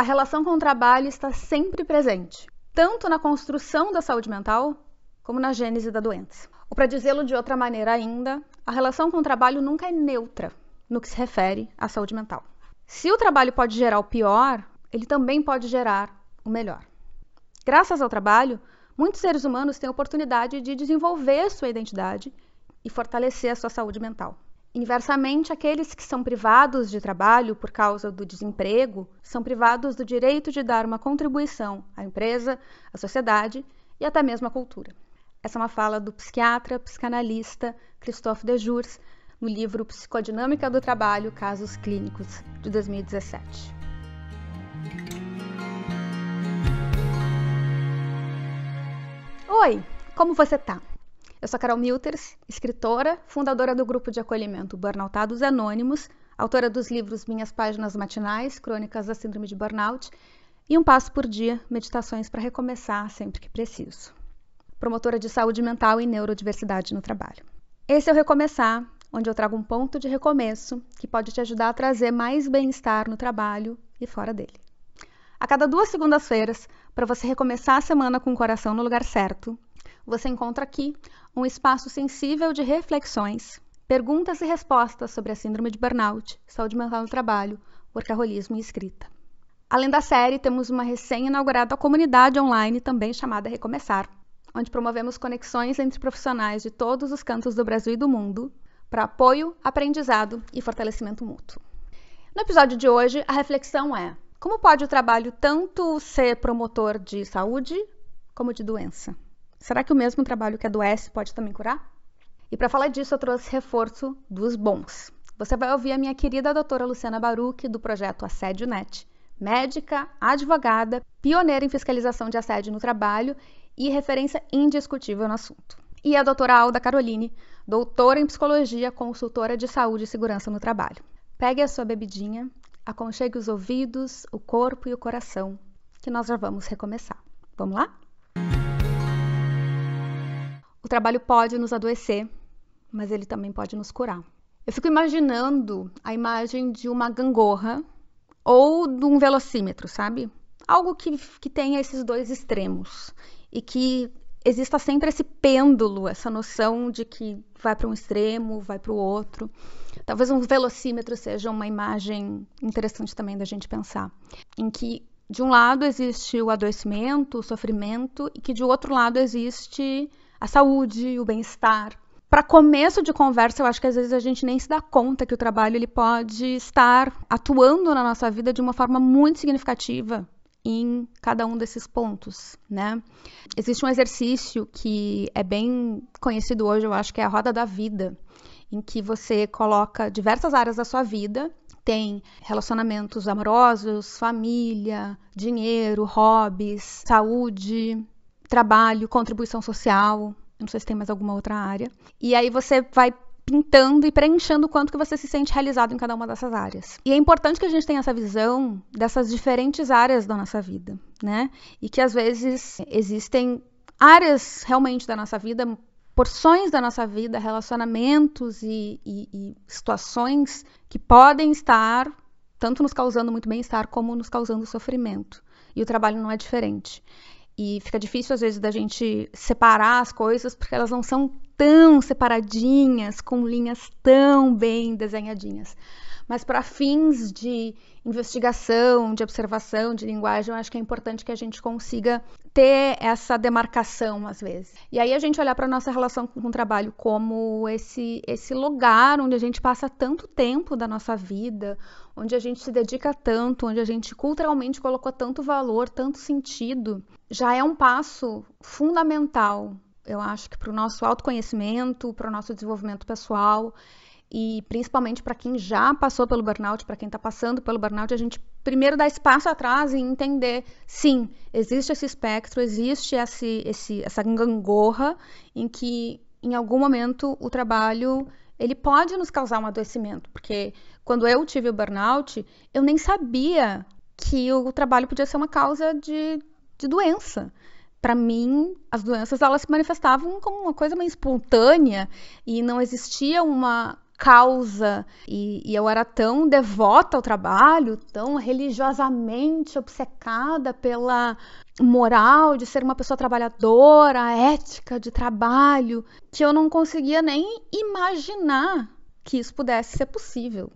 a relação com o trabalho está sempre presente, tanto na construção da saúde mental como na gênese da doença. Ou para dizê-lo de outra maneira ainda, a relação com o trabalho nunca é neutra no que se refere à saúde mental. Se o trabalho pode gerar o pior, ele também pode gerar o melhor. Graças ao trabalho, muitos seres humanos têm a oportunidade de desenvolver sua identidade e fortalecer a sua saúde mental. Inversamente, aqueles que são privados de trabalho por causa do desemprego são privados do direito de dar uma contribuição à empresa, à sociedade e até mesmo à cultura. Essa é uma fala do psiquiatra, psicanalista Christophe de no livro Psicodinâmica do Trabalho, Casos Clínicos, de 2017. Oi, como você tá? Eu sou a Carol Milters, escritora, fundadora do grupo de acolhimento Burnoutados Anônimos, autora dos livros Minhas Páginas Matinais, Crônicas da Síndrome de Burnout e Um Passo por Dia, Meditações para Recomeçar sempre que preciso. Promotora de saúde mental e neurodiversidade no trabalho. Esse é o Recomeçar, onde eu trago um ponto de recomeço que pode te ajudar a trazer mais bem-estar no trabalho e fora dele. A cada duas segundas-feiras, para você recomeçar a semana com o coração no lugar certo você encontra aqui um espaço sensível de reflexões, perguntas e respostas sobre a síndrome de burnout, saúde mental no trabalho, workaholismo e escrita. Além da série, temos uma recém-inaugurada comunidade online, também chamada Recomeçar, onde promovemos conexões entre profissionais de todos os cantos do Brasil e do mundo para apoio, aprendizado e fortalecimento mútuo. No episódio de hoje, a reflexão é: como pode o trabalho tanto ser promotor de saúde como de doença? Será que o mesmo trabalho que adoece pode também curar? E para falar disso, eu trouxe reforço dos bons. Você vai ouvir a minha querida doutora Luciana Baruch, do projeto Assédio Net, médica, advogada, pioneira em fiscalização de assédio no trabalho e referência indiscutível no assunto. E a doutora Alda Caroline, doutora em psicologia, consultora de saúde e segurança no trabalho. Pegue a sua bebidinha, aconchegue os ouvidos, o corpo e o coração, que nós já vamos recomeçar. Vamos lá? O trabalho pode nos adoecer, mas ele também pode nos curar. Eu fico imaginando a imagem de uma gangorra ou de um velocímetro, sabe? Algo que, que tenha esses dois extremos e que exista sempre esse pêndulo, essa noção de que vai para um extremo, vai para o outro. Talvez um velocímetro seja uma imagem interessante também da gente pensar, em que de um lado existe o adoecimento, o sofrimento, e que de outro lado existe a saúde, o bem-estar. Para começo de conversa, eu acho que às vezes a gente nem se dá conta que o trabalho ele pode estar atuando na nossa vida de uma forma muito significativa em cada um desses pontos, né? Existe um exercício que é bem conhecido hoje, eu acho que é a roda da vida, em que você coloca diversas áreas da sua vida, tem relacionamentos amorosos, família, dinheiro, hobbies, saúde, trabalho, contribuição social, não sei se tem mais alguma outra área. E aí você vai pintando e preenchendo o quanto que você se sente realizado em cada uma dessas áreas. E é importante que a gente tenha essa visão dessas diferentes áreas da nossa vida, né? E que às vezes existem áreas realmente da nossa vida, porções da nossa vida, relacionamentos e, e, e situações que podem estar tanto nos causando muito bem-estar como nos causando sofrimento. E o trabalho não é diferente. E fica difícil, às vezes, da gente separar as coisas, porque elas não são tão separadinhas, com linhas tão bem desenhadinhas mas para fins de investigação, de observação, de linguagem, eu acho que é importante que a gente consiga ter essa demarcação às vezes. E aí a gente olhar para nossa relação com o trabalho como esse esse lugar onde a gente passa tanto tempo da nossa vida, onde a gente se dedica tanto, onde a gente culturalmente colocou tanto valor, tanto sentido, já é um passo fundamental, eu acho que para o nosso autoconhecimento, para o nosso desenvolvimento pessoal e principalmente para quem já passou pelo burnout, para quem está passando pelo burnout, a gente primeiro dá espaço atrás e entender, sim, existe esse espectro, existe esse, esse, essa gangorra em que em algum momento o trabalho ele pode nos causar um adoecimento, porque quando eu tive o burnout, eu nem sabia que o trabalho podia ser uma causa de, de doença para mim, as doenças elas se manifestavam como uma coisa meio espontânea e não existia uma causa. E, e, eu era tão devota ao trabalho, tão religiosamente obcecada pela moral de ser uma pessoa trabalhadora, ética de trabalho, que eu não conseguia nem imaginar que isso pudesse ser possível.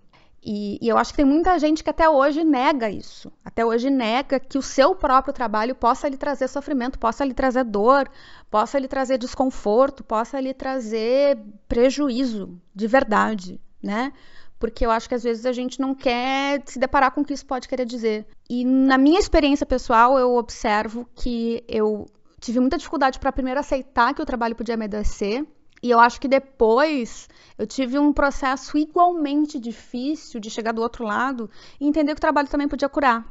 E, e, eu acho que tem muita gente que até hoje nega isso, até hoje nega que o seu próprio trabalho possa lhe trazer sofrimento, possa lhe trazer dor, possa lhe trazer desconforto, possa lhe trazer prejuízo de verdade, né? Porque eu acho que às vezes a gente não quer se deparar com o que isso pode querer dizer. E na minha experiência pessoal, eu observo que eu tive muita dificuldade para primeiro aceitar que o trabalho podia me adoecer e eu acho que depois eu tive um processo igualmente difícil de chegar do outro lado e entender que o trabalho também podia curar.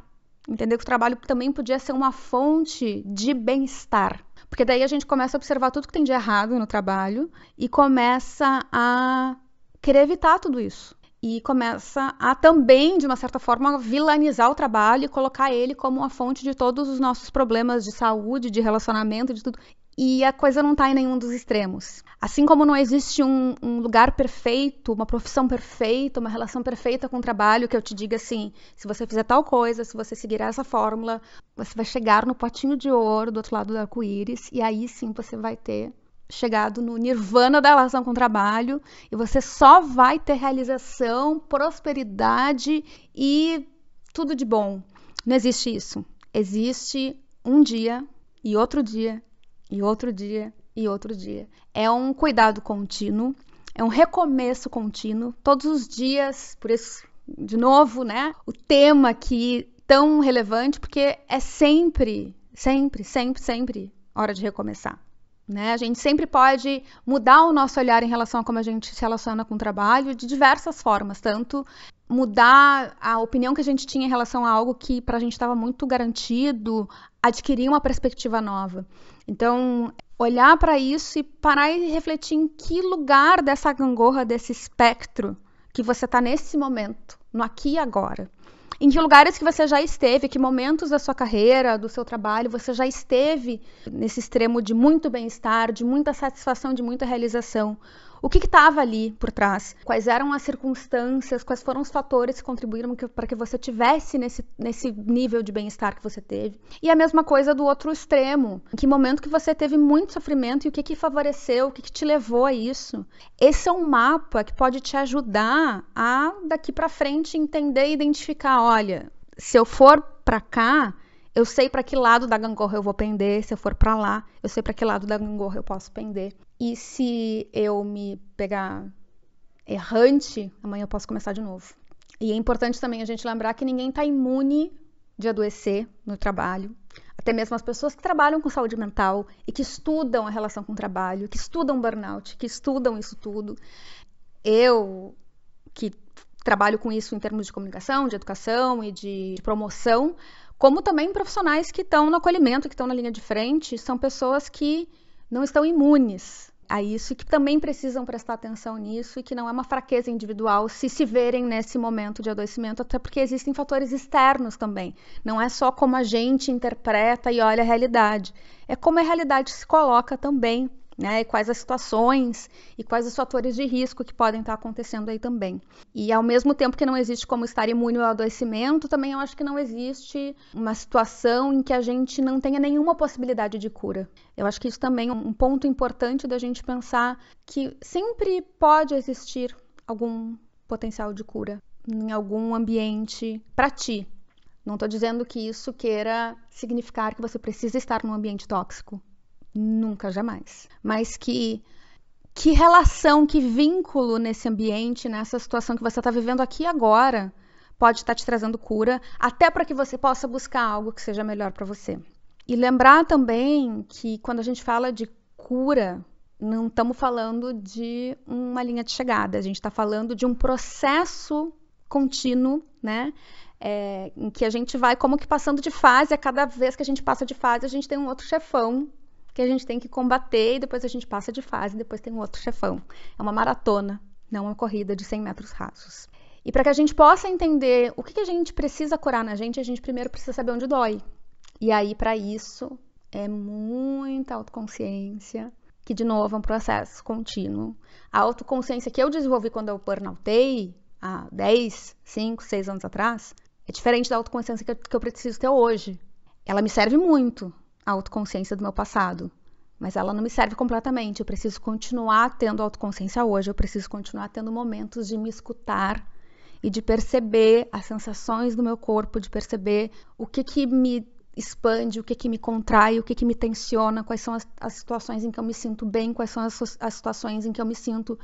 Entender que o trabalho também podia ser uma fonte de bem-estar. Porque daí a gente começa a observar tudo que tem de errado no trabalho e começa a querer evitar tudo isso. E começa a também, de uma certa forma, vilanizar o trabalho e colocar ele como a fonte de todos os nossos problemas de saúde, de relacionamento, de tudo e a coisa não está em nenhum dos extremos. Assim como não existe um, um, lugar perfeito, uma profissão perfeita, uma relação perfeita com o trabalho que eu te diga assim: se você fizer tal coisa, se você seguir essa fórmula, você vai chegar no potinho de ouro do outro lado do arco-íris e aí sim você vai ter chegado no nirvana da relação com o trabalho e você só vai ter realização, prosperidade e tudo de bom. Não existe isso. Existe um dia e outro dia e outro dia e outro dia. É um cuidado contínuo, é um recomeço contínuo, todos os dias, por isso, de novo, né? O tema aqui tão relevante, porque é sempre, sempre, sempre, sempre hora de recomeçar. Né? A gente sempre pode mudar o nosso olhar em relação a como a gente se relaciona com o trabalho de diversas formas, tanto mudar a opinião que a gente tinha em relação a algo que para a gente estava muito garantido, adquirir uma perspectiva nova. Então, olhar para isso e parar e refletir em que lugar dessa gangorra, desse espectro que você está nesse momento, no aqui e agora em que lugares que você já esteve, que momentos da sua carreira, do seu trabalho, você já esteve nesse extremo de muito bem-estar, de muita satisfação, de muita realização. O que estava ali por trás? Quais eram as circunstâncias? Quais foram os fatores que contribuíram para que você tivesse nesse, nesse nível de bem-estar que você teve? E a mesma coisa do outro extremo. Em que momento que você teve muito sofrimento e o que, que favoreceu? O que, que te levou a isso? Esse é um mapa que pode te ajudar a, daqui para frente, entender e identificar olha, se eu for para cá, eu sei para que lado da gangorra eu vou pender, se eu for para lá, eu sei para que lado da gangorra eu posso pender. E se eu me pegar errante, amanhã eu posso começar de novo. E é importante também a gente lembrar que ninguém está imune de adoecer no trabalho. Até mesmo as pessoas que trabalham com saúde mental e que estudam a relação com o trabalho, que estudam burnout, que estudam isso tudo. Eu, que trabalho com isso em termos de comunicação, de educação e de, de promoção, como também profissionais que estão no acolhimento, que estão na linha de frente, são pessoas que não estão imunes a isso e que também precisam prestar atenção nisso e que não é uma fraqueza individual se se verem nesse momento de adoecimento, até porque existem fatores externos também. Não é só como a gente interpreta e olha a realidade, é como a realidade se coloca também né? E quais as situações e quais os fatores de risco que podem estar acontecendo aí também. E ao mesmo tempo que não existe como estar imune ao adoecimento, também eu acho que não existe uma situação em que a gente não tenha nenhuma possibilidade de cura. Eu acho que isso também é um ponto importante da gente pensar que sempre pode existir algum potencial de cura em algum ambiente para ti. Não estou dizendo que isso queira significar que você precisa estar num ambiente tóxico, Nunca, jamais. Mas que que relação, que vínculo nesse ambiente, nessa situação que você está vivendo aqui agora, pode estar tá te trazendo cura, até para que você possa buscar algo que seja melhor para você. E lembrar também que quando a gente fala de cura, não estamos falando de uma linha de chegada, a gente está falando de um processo contínuo, né? É, em que a gente vai como que passando de fase, a cada vez que a gente passa de fase, a gente tem um outro chefão que a gente tem que combater e depois a gente passa de fase e depois tem um outro chefão. É uma maratona, não uma corrida de 100 metros rasos. E para que a gente possa entender o que a gente precisa curar na gente, a gente primeiro precisa saber onde dói. E aí, para isso, é muita autoconsciência, que de novo é um processo contínuo. A autoconsciência que eu desenvolvi quando eu burnoutei, há 10, 5, 6 anos atrás, é diferente da autoconsciência que eu preciso ter hoje. Ela me serve muito, autoconsciência do meu passado, mas ela não me serve completamente. Eu preciso continuar tendo autoconsciência hoje, eu preciso continuar tendo momentos de me escutar e de perceber as sensações do meu corpo, de perceber o que que me expande, o que que me contrai, o que que me tensiona, quais são as, as situações em que eu me sinto bem, quais são as, as situações em que eu me sinto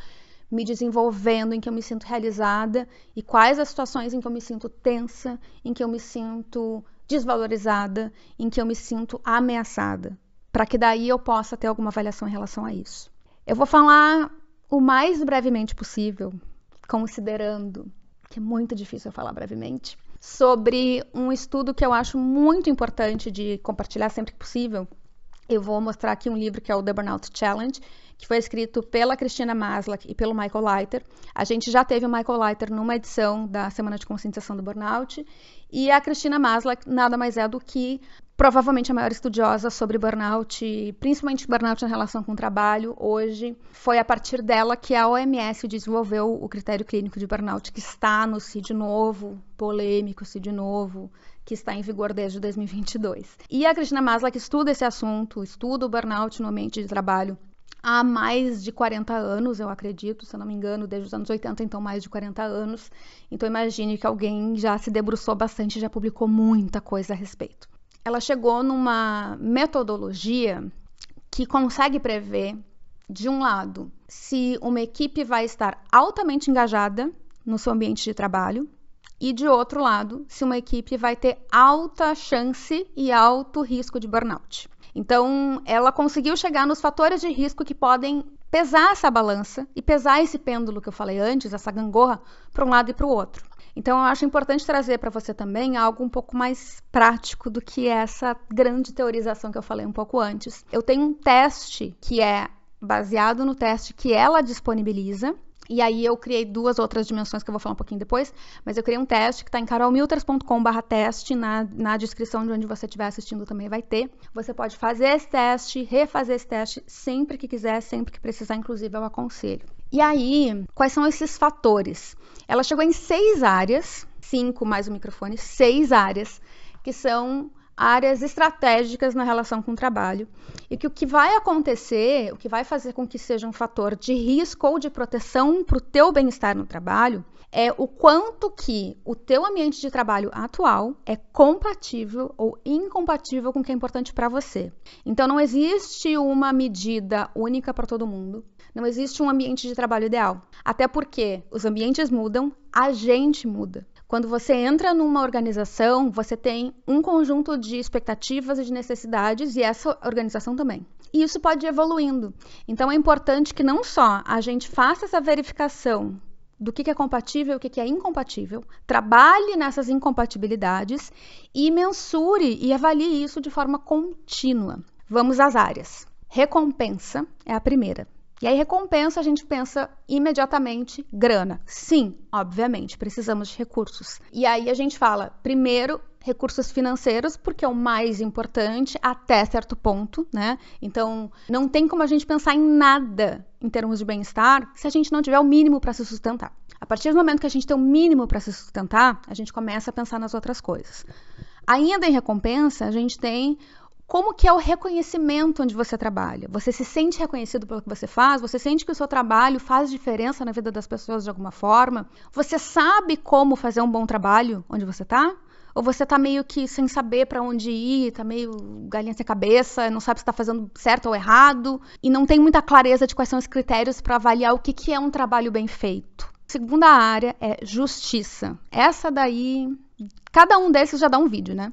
me desenvolvendo, em que eu me sinto realizada e quais as situações em que eu me sinto tensa, em que eu me sinto desvalorizada, em que eu me sinto ameaçada, para que daí eu possa ter alguma avaliação em relação a isso. Eu vou falar o mais brevemente possível, considerando que é muito difícil eu falar brevemente, sobre um estudo que eu acho muito importante de compartilhar sempre que possível. Eu vou mostrar aqui um livro que é o The Burnout Challenge, que foi escrito pela Cristina Maslach e pelo Michael Leiter. A gente já teve o Michael Leiter numa edição da Semana de Conscientização do Burnout e a Cristina Maslach nada mais é do que provavelmente a maior estudiosa sobre burnout, principalmente burnout na relação com o trabalho, hoje. Foi a partir dela que a OMS desenvolveu o critério clínico de burnout, que está no CID novo, polêmico CID novo, que está em vigor desde 2022. E a Cristina Maslach estuda esse assunto, estuda o burnout no ambiente de trabalho há mais de 40 anos, eu acredito, se não me engano, desde os anos 80, então mais de 40 anos. Então imagine que alguém já se debruçou bastante, já publicou muita coisa a respeito. Ela chegou numa metodologia que consegue prever, de um lado, se uma equipe vai estar altamente engajada no seu ambiente de trabalho, e de outro lado, se uma equipe vai ter alta chance e alto risco de burnout. Então, ela conseguiu chegar nos fatores de risco que podem pesar essa balança e pesar esse pêndulo que eu falei antes, essa gangorra, para um lado e para o outro. Então, eu acho importante trazer para você também algo um pouco mais prático do que essa grande teorização que eu falei um pouco antes. Eu tenho um teste que é baseado no teste que ela disponibiliza, e aí eu criei duas outras dimensões que eu vou falar um pouquinho depois, mas eu criei um teste que está em carolmilters.com/barra teste, na, na descrição de onde você estiver assistindo também vai ter. Você pode fazer esse teste, refazer esse teste sempre que quiser, sempre que precisar, inclusive eu aconselho. E aí, quais são esses fatores? Ela chegou em seis áreas, cinco mais o microfone, seis áreas que são áreas estratégicas na relação com o trabalho e que o que vai acontecer, o que vai fazer com que seja um fator de risco ou de proteção para o teu bem-estar no trabalho é o quanto que o teu ambiente de trabalho atual é compatível ou incompatível com o que é importante para você. Então não existe uma medida única para todo mundo. Não existe um ambiente de trabalho ideal. Até porque os ambientes mudam, a gente muda. Quando você entra numa organização, você tem um conjunto de expectativas e de necessidades e essa organização também. E isso pode ir evoluindo. Então é importante que não só a gente faça essa verificação do que, é compatível e o que é incompatível, trabalhe nessas incompatibilidades e mensure e avalie isso de forma contínua. Vamos às áreas. Recompensa é a primeira. E aí, recompensa, a gente pensa imediatamente grana. Sim, obviamente, precisamos de recursos. E aí a gente fala, primeiro, recursos financeiros, porque é o mais importante até certo ponto, né? Então, não tem como a gente pensar em nada em termos de bem-estar se a gente não tiver o mínimo para se sustentar. A partir do momento que a gente tem o mínimo para se sustentar, a gente começa a pensar nas outras coisas. Ainda em recompensa, a gente tem como que é o reconhecimento onde você trabalha? Você se sente reconhecido pelo que você faz? Você sente que o seu trabalho faz diferença na vida das pessoas de alguma forma? Você sabe como fazer um bom trabalho onde você está? Ou você está meio que sem saber para onde ir, está meio galinha sem cabeça, não sabe se está fazendo certo ou errado, e não tem muita clareza de quais são os critérios para avaliar o que, que é um trabalho bem feito. segunda área é justiça. Essa daí, cada um desses já dá um vídeo, né?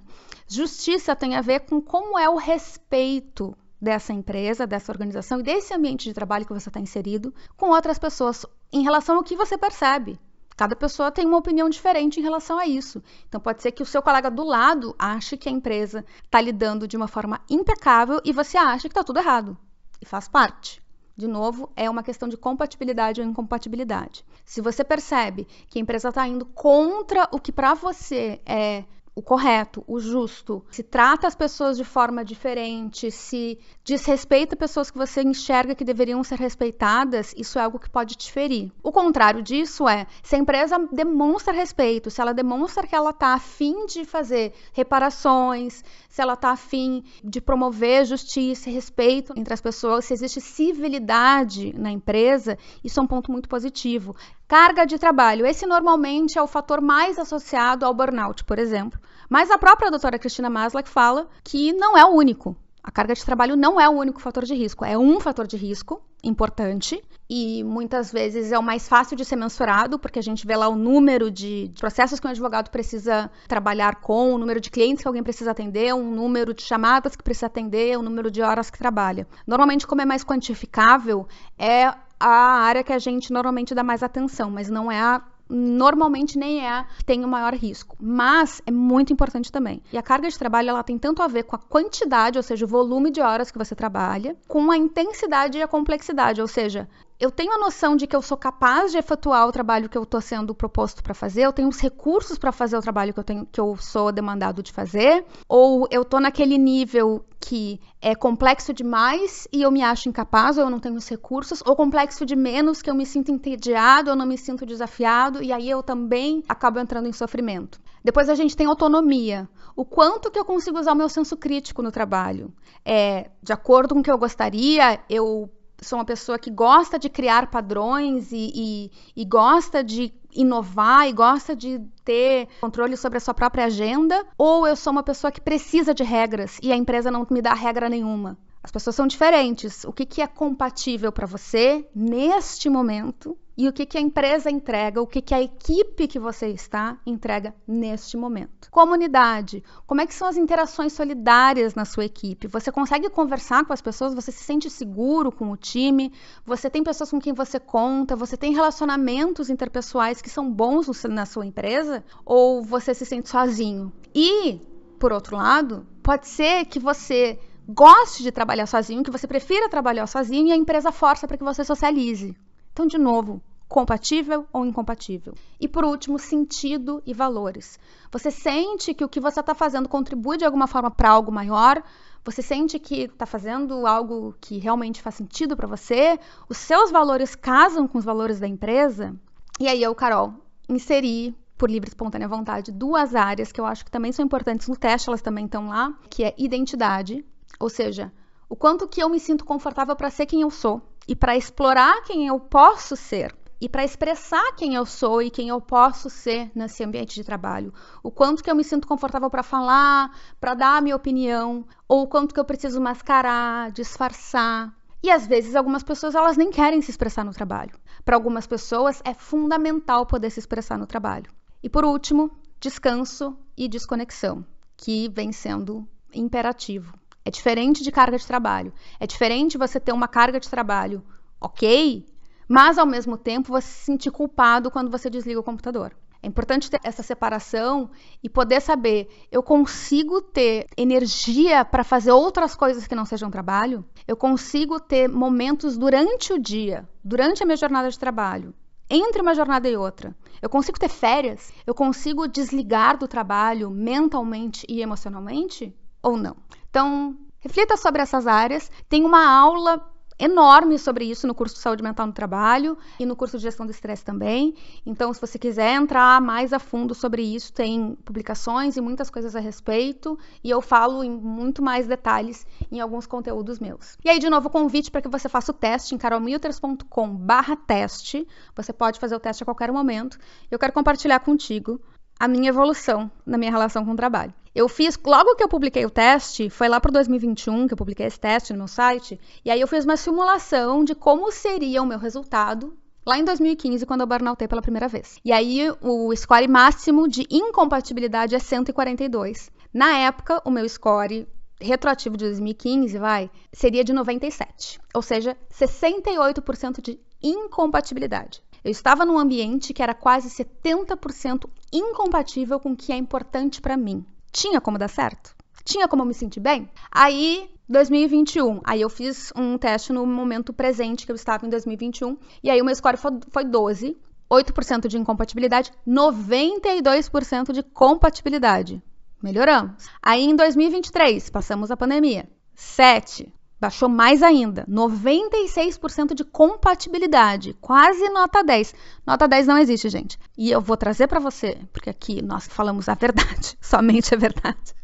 Justiça tem a ver com como é o respeito dessa empresa, dessa organização e desse ambiente de trabalho que você está inserido com outras pessoas em relação ao que você percebe. Cada pessoa tem uma opinião diferente em relação a isso. Então, pode ser que o seu colega do lado ache que a empresa está lidando de uma forma impecável e você acha que está tudo errado. E faz parte. De novo, é uma questão de compatibilidade ou incompatibilidade. Se você percebe que a empresa está indo contra o que para você é o correto, o justo, se trata as pessoas de forma diferente, se desrespeita pessoas que você enxerga que deveriam ser respeitadas, isso é algo que pode te ferir. O contrário disso é, se a empresa demonstra respeito, se ela demonstra que ela está afim de fazer reparações, se ela está afim de promover justiça e respeito entre as pessoas, se existe civilidade na empresa, isso é um ponto muito positivo. Carga de trabalho. Esse normalmente é o fator mais associado ao burnout, por exemplo. Mas a própria doutora Cristina Maslach fala que não é o único. A carga de trabalho não é o único fator de risco, é um fator de risco importante e muitas vezes é o mais fácil de ser mensurado, porque a gente vê lá o número de processos que um advogado precisa trabalhar com, o número de clientes que alguém precisa atender, o número de chamadas que precisa atender, o número de horas que trabalha. Normalmente, como é mais quantificável, é a área que a gente normalmente dá mais atenção, mas não é a normalmente nem é a que tem o maior risco, mas é muito importante também. E a carga de trabalho ela tem tanto a ver com a quantidade, ou seja, o volume de horas que você trabalha, com a intensidade e a complexidade, ou seja, eu tenho a noção de que eu sou capaz de efetuar o trabalho que eu estou sendo proposto para fazer, eu tenho os recursos para fazer o trabalho que eu, tenho, que eu sou demandado de fazer, ou eu estou naquele nível que é complexo demais e eu me acho incapaz, ou eu não tenho os recursos, ou complexo de menos que eu me sinto entediado, eu não me sinto desafiado, e aí eu também acabo entrando em sofrimento. Depois a gente tem autonomia. O quanto que eu consigo usar o meu senso crítico no trabalho? É de acordo com o que eu gostaria, eu sou uma pessoa que gosta de criar padrões e, e, e gosta de inovar e gosta de ter controle sobre a sua própria agenda, ou eu sou uma pessoa que precisa de regras e a empresa não me dá regra nenhuma. As pessoas são diferentes. O que, que é compatível para você neste momento e o que, que a empresa entrega, o que, que a equipe que você está entrega neste momento. Comunidade. Como é que são as interações solidárias na sua equipe? Você consegue conversar com as pessoas? Você se sente seguro com o time? Você tem pessoas com quem você conta? Você tem relacionamentos interpessoais que são bons na sua empresa? Ou você se sente sozinho? E, por outro lado, pode ser que você goste de trabalhar sozinho, que você prefira trabalhar sozinho e a empresa força para que você socialize. Então, de novo, compatível ou incompatível. E por último, sentido e valores. Você sente que o que você está fazendo contribui de alguma forma para algo maior? Você sente que está fazendo algo que realmente faz sentido para você? Os seus valores casam com os valores da empresa? E aí eu, Carol, inseri por livre e espontânea vontade duas áreas que eu acho que também são importantes no teste, elas também estão lá, que é identidade ou seja, o quanto que eu me sinto confortável para ser quem eu sou e para explorar quem eu posso ser e para expressar quem eu sou e quem eu posso ser nesse ambiente de trabalho. O quanto que eu me sinto confortável para falar, para dar a minha opinião, ou o quanto que eu preciso mascarar, disfarçar. E às vezes algumas pessoas elas nem querem se expressar no trabalho. Para algumas pessoas é fundamental poder se expressar no trabalho. E por último, descanso e desconexão, que vem sendo imperativo é diferente de carga de trabalho. É diferente você ter uma carga de trabalho ok, mas ao mesmo tempo você se sentir culpado quando você desliga o computador. É importante ter essa separação e poder saber: eu consigo ter energia para fazer outras coisas que não sejam trabalho? Eu consigo ter momentos durante o dia, durante a minha jornada de trabalho, entre uma jornada e outra? Eu consigo ter férias? Eu consigo desligar do trabalho mentalmente e emocionalmente? Ou não? Então, reflita sobre essas áreas. Tem uma aula enorme sobre isso no curso de saúde mental no trabalho e no curso de gestão do estresse também. Então, se você quiser entrar mais a fundo sobre isso, tem publicações e muitas coisas a respeito, e eu falo em muito mais detalhes em alguns conteúdos meus. E aí, de novo, o convite para que você faça o teste em carolmilters.com/teste. Você pode fazer o teste a qualquer momento. Eu quero compartilhar contigo a minha evolução na minha relação com o trabalho. Eu fiz, logo que eu publiquei o teste, foi lá para 2021 que eu publiquei esse teste no meu site, e aí eu fiz uma simulação de como seria o meu resultado lá em 2015, quando eu burnoutei pela primeira vez. E aí o score máximo de incompatibilidade é 142. Na época, o meu score retroativo de 2015, vai, seria de 97, ou seja, 68% de incompatibilidade. Eu estava num ambiente que era quase 70% incompatível com o que é importante para mim tinha como dar certo? Tinha como me sentir bem? Aí, 2021. Aí eu fiz um teste no momento presente que eu estava em 2021. E aí o meu score foi 12. 8% de incompatibilidade, 92% de compatibilidade. Melhoramos. Aí em 2023, passamos a pandemia. 7. Baixou mais ainda, 96% de compatibilidade, quase nota 10. Nota 10 não existe, gente. E eu vou trazer para você, porque aqui nós falamos a verdade, somente a verdade.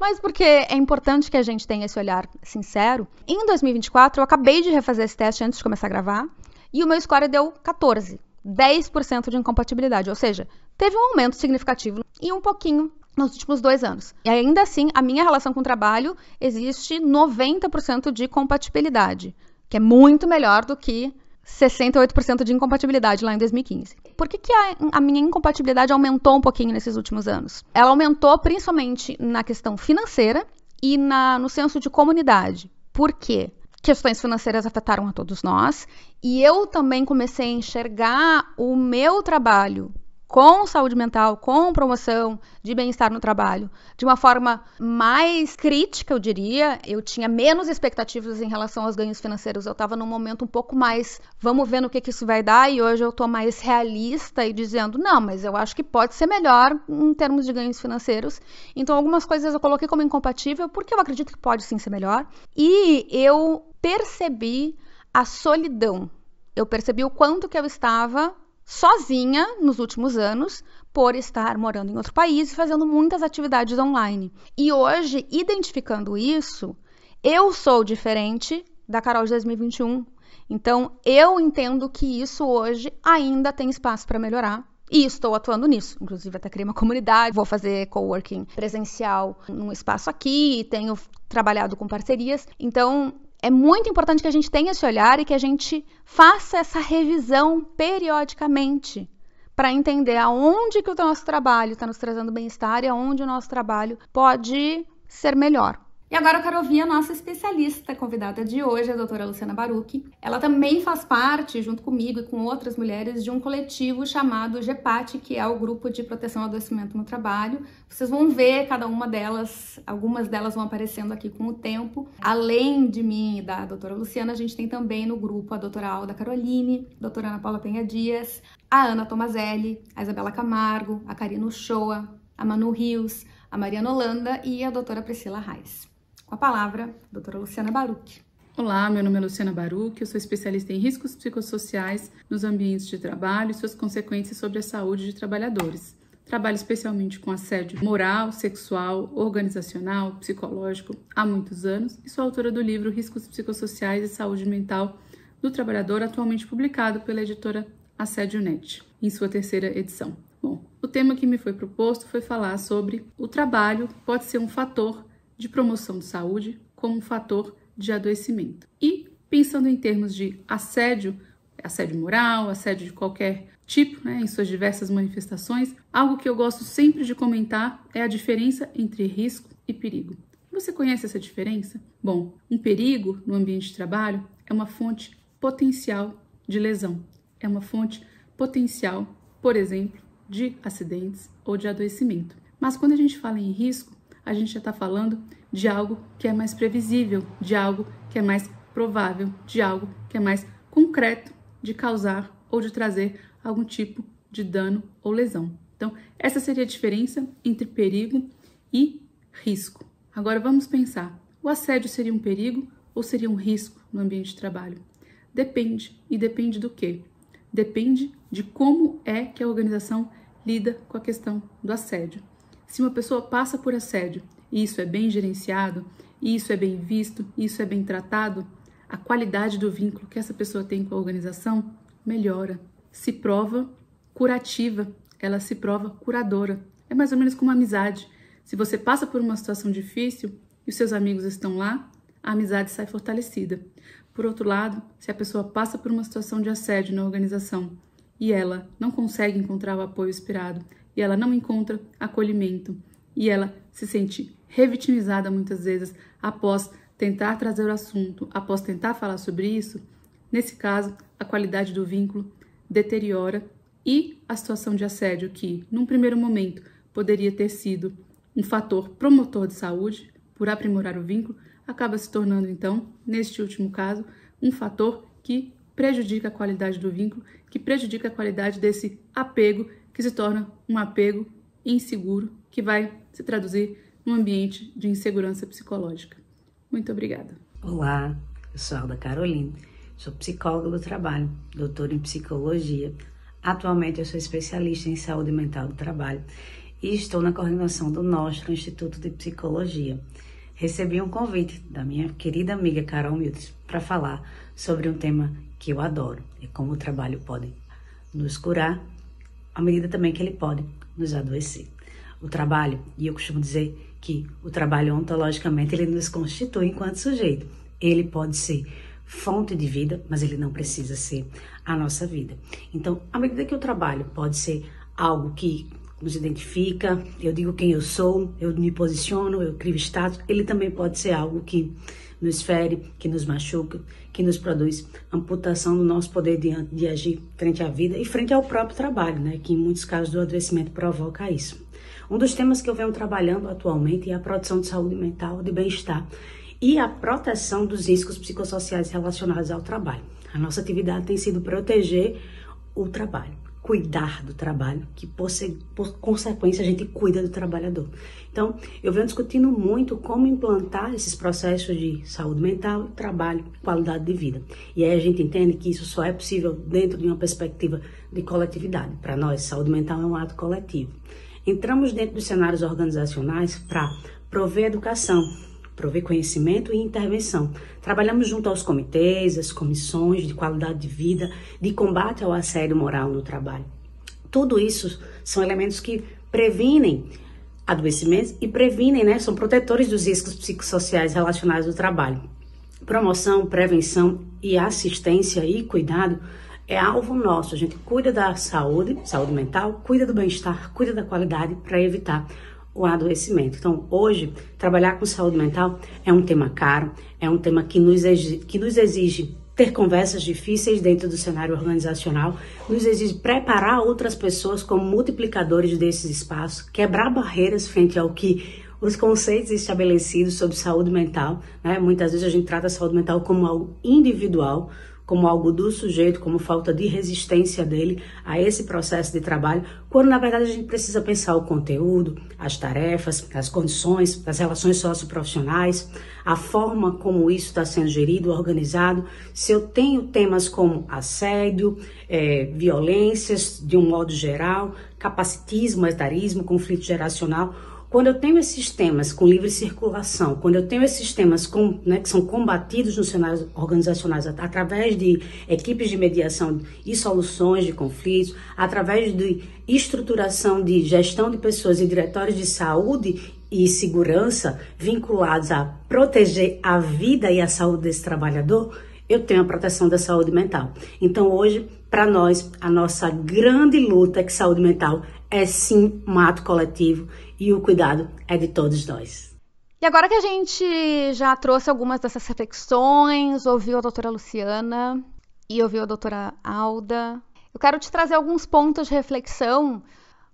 Mas porque é importante que a gente tenha esse olhar sincero. Em 2024, eu acabei de refazer esse teste antes de começar a gravar, e o meu score deu 14, 10% de incompatibilidade, ou seja, teve um aumento significativo e um pouquinho nos últimos dois anos. E ainda assim, a minha relação com o trabalho existe 90% de compatibilidade, que é muito melhor do que 68% de incompatibilidade lá em 2015. Por que, que a, a, minha incompatibilidade aumentou um pouquinho nesses últimos anos? Ela aumentou principalmente na questão financeira e na, no senso de comunidade. Por quê? Questões financeiras afetaram a todos nós e eu também comecei a enxergar o meu trabalho com saúde mental, com promoção de bem-estar no trabalho, de uma forma mais crítica, eu diria. Eu tinha menos expectativas em relação aos ganhos financeiros. Eu estava num momento um pouco mais, vamos ver no que, que isso vai dar, e hoje eu estou mais realista e dizendo, não, mas eu acho que pode ser melhor em termos de ganhos financeiros. Então, algumas coisas eu coloquei como incompatível, porque eu acredito que pode sim ser melhor. E eu percebi a solidão. Eu percebi o quanto que eu estava sozinha nos últimos anos por estar morando em outro país e fazendo muitas atividades online. E hoje, identificando isso, eu sou diferente da Carol de 2021. Então, eu entendo que isso hoje ainda tem espaço para melhorar. E estou atuando nisso. Inclusive, até criei uma comunidade, vou fazer coworking presencial num espaço aqui, tenho trabalhado com parcerias. Então, é muito importante que a gente tenha esse olhar e que a gente faça essa revisão periodicamente para entender aonde que o nosso trabalho está nos trazendo bem-estar e aonde o nosso trabalho pode ser melhor. E agora eu quero ouvir a nossa especialista convidada de hoje, a doutora Luciana Barucci. Ela também faz parte, junto comigo e com outras mulheres, de um coletivo chamado GEPAT, que é o Grupo de Proteção ao Adoecimento no Trabalho. Vocês vão ver cada uma delas, algumas delas vão aparecendo aqui com o tempo. Além de mim e da doutora Luciana, a gente tem também no grupo a doutora Alda Caroline, a doutora Ana Paula Penha Dias, a Ana Tomazelli, a Isabela Camargo, a Karina Uchoa, a Manu Rios, a Mariana Holanda e a doutora Priscila Reis. Com a palavra, a doutora Luciana Baruch. Olá, meu nome é Luciana Baruch, eu sou especialista em riscos psicossociais nos ambientes de trabalho e suas consequências sobre a saúde de trabalhadores. Trabalho especialmente com assédio moral, sexual, organizacional, psicológico há muitos anos e sou autora do livro Riscos Psicossociais e Saúde Mental do Trabalhador, atualmente publicado pela editora Assédio Net, em sua terceira edição. Bom, o tema que me foi proposto foi falar sobre o trabalho pode ser um fator de promoção de saúde como um fator de adoecimento. E pensando em termos de assédio, assédio moral, assédio de qualquer tipo, né, em suas diversas manifestações, algo que eu gosto sempre de comentar é a diferença entre risco e perigo. Você conhece essa diferença? Bom, um perigo no ambiente de trabalho é uma fonte potencial de lesão, é uma fonte potencial, por exemplo, de acidentes ou de adoecimento. Mas quando a gente fala em risco, a gente já está falando de algo que é mais previsível, de algo que é mais provável, de algo que é mais concreto de causar ou de trazer algum tipo de dano ou lesão. Então, essa seria a diferença entre perigo e risco. Agora vamos pensar: o assédio seria um perigo ou seria um risco no ambiente de trabalho? Depende, e depende do quê? Depende de como é que a organização lida com a questão do assédio. Se uma pessoa passa por assédio e isso é bem gerenciado, isso é bem visto, isso é bem tratado, a qualidade do vínculo que essa pessoa tem com a organização melhora, se prova curativa, ela se prova curadora. É mais ou menos como uma amizade. Se você passa por uma situação difícil e os seus amigos estão lá, a amizade sai fortalecida. Por outro lado, se a pessoa passa por uma situação de assédio na organização e ela não consegue encontrar o apoio esperado, e ela não encontra acolhimento e ela se sente revitimizada muitas vezes após tentar trazer o assunto, após tentar falar sobre isso, nesse caso, a qualidade do vínculo deteriora e a situação de assédio que, num primeiro momento, poderia ter sido um fator promotor de saúde por aprimorar o vínculo, acaba se tornando então, neste último caso, um fator que prejudica a qualidade do vínculo, que prejudica a qualidade desse apego que se torna um apego inseguro que vai se traduzir num ambiente de insegurança psicológica. Muito obrigada. Olá, eu sou Alda Carolina, sou psicóloga do trabalho, doutora em psicologia. Atualmente eu sou especialista em saúde mental do trabalho e estou na coordenação do nosso Instituto de Psicologia. Recebi um convite da minha querida amiga Carol Mildes para falar sobre um tema que eu adoro, é como o trabalho pode nos curar à medida também que ele pode nos adoecer. O trabalho, e eu costumo dizer que o trabalho ontologicamente ele nos constitui enquanto sujeito. Ele pode ser fonte de vida, mas ele não precisa ser a nossa vida. Então, à medida que o trabalho pode ser algo que nos identifica, eu digo quem eu sou, eu me posiciono, eu crio status, ele também pode ser algo que nos fere, que nos machuca, que nos produz amputação do nosso poder de, de agir frente à vida e frente ao próprio trabalho, né? que em muitos casos do adoecimento provoca isso. Um dos temas que eu venho trabalhando atualmente é a produção de saúde mental, de bem-estar e a proteção dos riscos psicossociais relacionados ao trabalho. A nossa atividade tem sido proteger o trabalho cuidar do trabalho, que por, por consequência a gente cuida do trabalhador. Então, eu venho discutindo muito como implantar esses processos de saúde mental, trabalho, qualidade de vida. E aí a gente entende que isso só é possível dentro de uma perspectiva de coletividade. Para nós, saúde mental é um ato coletivo. Entramos dentro dos cenários organizacionais para prover educação, prover conhecimento e intervenção. Trabalhamos junto aos comitês, às comissões de qualidade de vida, de combate ao assédio moral no trabalho. Tudo isso são elementos que previnem adoecimentos e previnem, né? São protetores dos riscos psicossociais relacionados ao trabalho. Promoção, prevenção e assistência e cuidado é alvo nosso. A gente cuida da saúde, saúde mental, cuida do bem-estar, cuida da qualidade para evitar o adoecimento. Então, hoje, trabalhar com saúde mental é um tema caro, é um tema que nos exige, que nos exige ter conversas difíceis dentro do cenário organizacional, nos exige preparar outras pessoas como multiplicadores desses espaços, quebrar barreiras frente ao que os conceitos estabelecidos sobre saúde mental, né? muitas vezes a gente trata a saúde mental como algo individual, como algo do sujeito, como falta de resistência dele a esse processo de trabalho, quando na verdade a gente precisa pensar o conteúdo, as tarefas, as condições, as relações socioprofissionais, a forma como isso está sendo gerido, organizado. Se eu tenho temas como assédio, é, violências de um modo geral, capacitismo, etarismo, conflito geracional quando eu tenho esses temas com livre circulação, quando eu tenho esses temas com, né, que são combatidos nos cenários organizacionais através de equipes de mediação e soluções de conflitos, através de estruturação de gestão de pessoas e diretórios de saúde e segurança vinculados a proteger a vida e a saúde desse trabalhador, eu tenho a proteção da saúde mental. Então hoje, para nós, a nossa grande luta é que saúde mental é sim um ato coletivo e o cuidado é de todos nós. E agora que a gente já trouxe algumas dessas reflexões, ouviu a doutora Luciana e ouviu a doutora Alda, eu quero te trazer alguns pontos de reflexão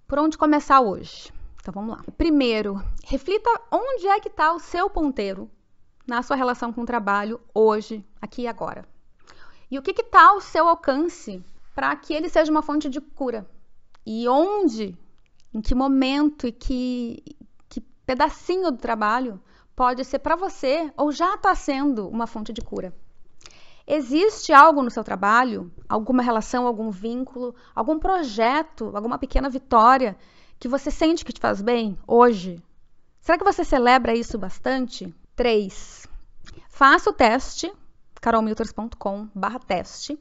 por onde começar hoje. Então vamos lá. Primeiro, reflita onde é que está o seu ponteiro na sua relação com o trabalho hoje, aqui e agora. E o que está ao seu alcance para que ele seja uma fonte de cura e onde, em que momento e que, que pedacinho do trabalho pode ser para você ou já está sendo uma fonte de cura. Existe algo no seu trabalho, alguma relação, algum vínculo, algum projeto, alguma pequena vitória que você sente que te faz bem hoje? Será que você celebra isso bastante? 3. Faça o teste carolmilters.com/teste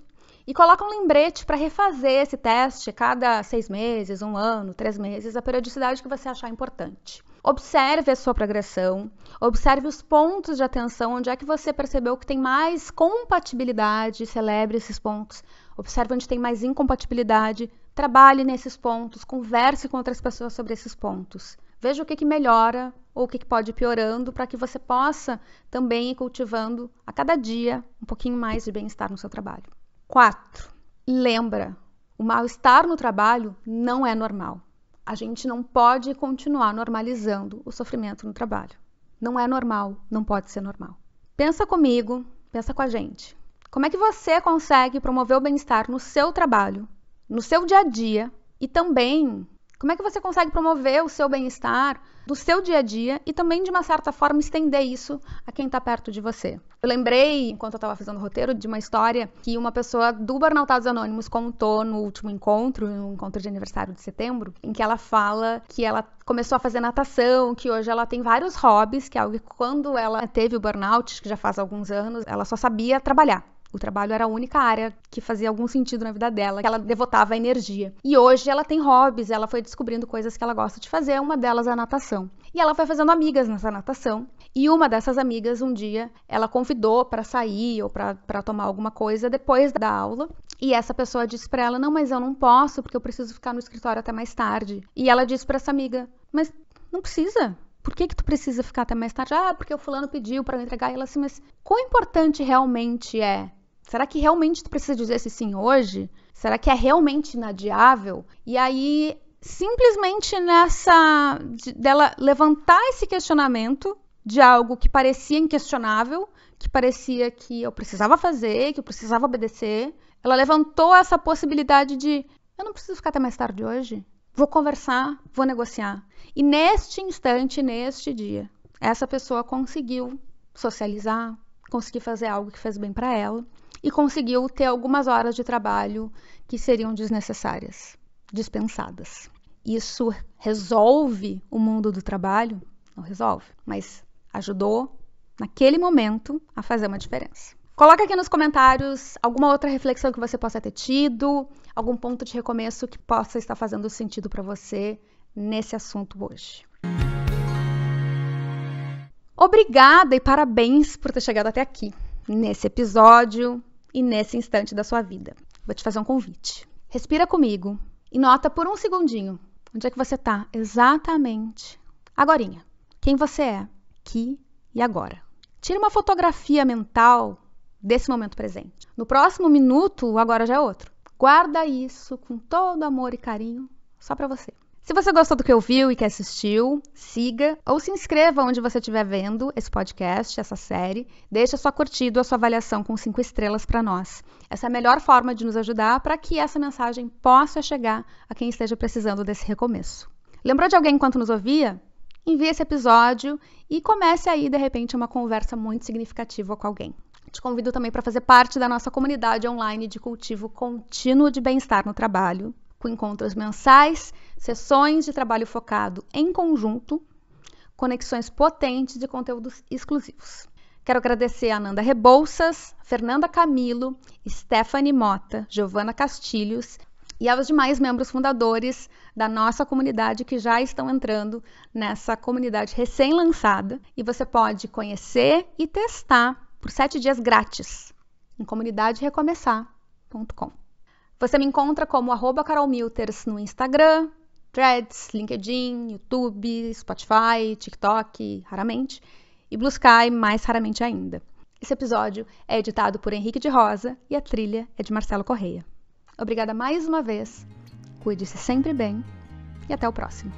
e coloca um lembrete para refazer esse teste cada seis meses, um ano, três meses, a periodicidade que você achar importante. Observe a sua progressão, observe os pontos de atenção, onde é que você percebeu que tem mais compatibilidade, celebre esses pontos. Observe onde tem mais incompatibilidade, trabalhe nesses pontos, converse com outras pessoas sobre esses pontos. Veja o que, que melhora ou o que, que pode ir piorando para que você possa também ir cultivando a cada dia um pouquinho mais de bem-estar no seu trabalho. 4. Lembra, o mal-estar no trabalho não é normal. A gente não pode continuar normalizando o sofrimento no trabalho. Não é normal, não pode ser normal. Pensa comigo, pensa com a gente. Como é que você consegue promover o bem-estar no seu trabalho, no seu dia a dia e também como é que você consegue promover o seu bem-estar do seu dia a dia e também, de uma certa forma, estender isso a quem está perto de você? Eu lembrei, enquanto eu estava fazendo o roteiro, de uma história que uma pessoa do Burnoutados Anônimos contou no último encontro, no encontro de aniversário de setembro, em que ela fala que ela começou a fazer natação, que hoje ela tem vários hobbies, que é algo que quando ela teve o burnout, que já faz alguns anos, ela só sabia trabalhar. O trabalho era a única área que fazia algum sentido na vida dela, que ela devotava energia. E hoje ela tem hobbies, ela foi descobrindo coisas que ela gosta de fazer, uma delas é a natação. E ela foi fazendo amigas nessa natação. E uma dessas amigas, um dia, ela convidou para sair ou para tomar alguma coisa depois da aula. E essa pessoa disse para ela: Não, mas eu não posso, porque eu preciso ficar no escritório até mais tarde. E ela disse para essa amiga: Mas não precisa, por que que tu precisa ficar até mais tarde? Ah, porque o fulano pediu para eu entregar. E ela assim, mas quão importante realmente é Será que realmente tu precisa dizer esse sim hoje? Será que é realmente inadiável? E aí, simplesmente nessa de, dela levantar esse questionamento de algo que parecia inquestionável, que parecia que eu precisava fazer, que eu precisava obedecer, ela levantou essa possibilidade de eu não preciso ficar até mais tarde hoje, vou conversar, vou negociar. E neste instante, neste dia, essa pessoa conseguiu socializar, conseguir fazer algo que fez bem para ela e conseguiu ter algumas horas de trabalho que seriam desnecessárias, dispensadas. Isso resolve o mundo do trabalho? Não resolve, mas ajudou naquele momento a fazer uma diferença. Coloca aqui nos comentários alguma outra reflexão que você possa ter tido, algum ponto de recomeço que possa estar fazendo sentido para você nesse assunto hoje. Obrigada e parabéns por ter chegado até aqui. Nesse episódio, e nesse instante da sua vida. Vou te fazer um convite. Respira comigo e nota por um segundinho onde é que você está exatamente agorinha. Quem você é aqui e agora. Tira uma fotografia mental desse momento presente. No próximo minuto, o agora já é outro. Guarda isso com todo amor e carinho só para você. Se você gostou do que ouviu e que assistiu, siga ou se inscreva onde você estiver vendo esse podcast, essa série. Deixa sua curtida a sua avaliação com cinco estrelas para nós. Essa é a melhor forma de nos ajudar para que essa mensagem possa chegar a quem esteja precisando desse recomeço. Lembrou de alguém enquanto nos ouvia? Envie esse episódio e comece aí, de repente, uma conversa muito significativa com alguém. Te convido também para fazer parte da nossa comunidade online de cultivo contínuo de bem-estar no trabalho com encontros mensais, sessões de trabalho focado em conjunto, conexões potentes de conteúdos exclusivos. Quero agradecer a Ananda Rebouças, Fernanda Camilo, Stephanie Mota, Giovana Castilhos e aos demais membros fundadores da nossa comunidade que já estão entrando nessa comunidade recém-lançada. E você pode conhecer e testar por sete dias grátis em comunidaderecomeçar.com. Você me encontra como arroba carolmilters no Instagram, Threads, LinkedIn, YouTube, Spotify, TikTok, raramente, e Blue Sky mais raramente ainda. Esse episódio é editado por Henrique de Rosa e a trilha é de Marcelo Correia. Obrigada mais uma vez, cuide-se sempre bem e até o próximo.